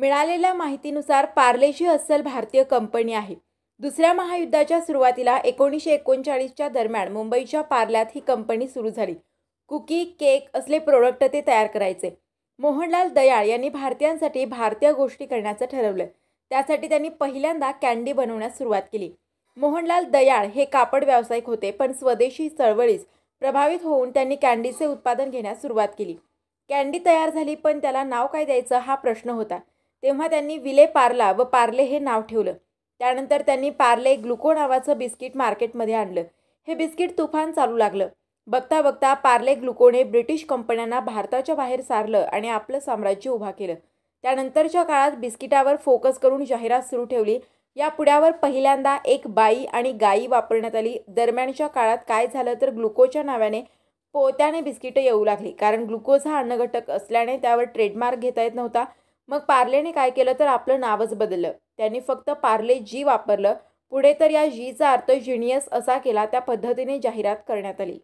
मिळालेल्या माहितीनुसार पार्लेजी अस्सल भारतीय कंपनी आहे दुसऱ्या महायुद्धाच्या सुरुवातीला एकोणीसशे एकोणचाळीसच्या दरम्यान मुंबईच्या पार्ल्यात ही कंपनी सुरू झाली कुकी केक असले प्रोडक्ट ते तयार करायचे मोहनलाल दयाळ यांनी भारतीयांसाठी भारतीय गोष्टी करण्याचं ठरवलं त्यासाठी त्यांनी पहिल्यांदा कॅन्डी बनवण्यास सुरुवात केली मोहनलाल दयाळ हे कापड व्यावसायिक होते पण स्वदेशी चळवळीस प्रभावित होऊन त्यांनी कॅन्डीचे उत्पादन घेण्यास सुरुवात केली कॅन्डी तयार झाली पण त्याला नाव काय द्यायचं हा प्रश्न होता तेव्हा त्यांनी विले पार्ला व पार्ले हे नाव ठेवलं त्यानंतर त्यांनी पार्ले ग्लुको नावाचं बिस्किट मार्केटमध्ये आणलं हे बिस्किट तुफान चालू लागलं बघता बघता पार्ले ग्लुकोने ब्रिटिश कंपन्यांना भारताच्या बाहेर सारलं आणि आपलं साम्राज्य उभा केलं त्यानंतरच्या काळात बिस्किटावर फोकस करून जाहिरात सुरू ठेवली या पुढ्यावर पहिल्यांदा एक बाई आणि गाई वापरण्यात आली दरम्यानच्या काळात काय झालं तर ग्लुकोच्या नावाने पोत्याने बिस्किटं येऊ लागली कारण ग्लुकोज हा अन्नघटक असल्याने त्यावर ट्रेडमार्क घेता येत नव्हता मग पार्लेने काय केलं तर आपलं नावच बदललं त्यांनी फक्त पार्ले जी वापरलं पुढे तर या जीचा अर्थ जिनियस असा केला त्या पद्धतीने जाहिरात करण्यात आली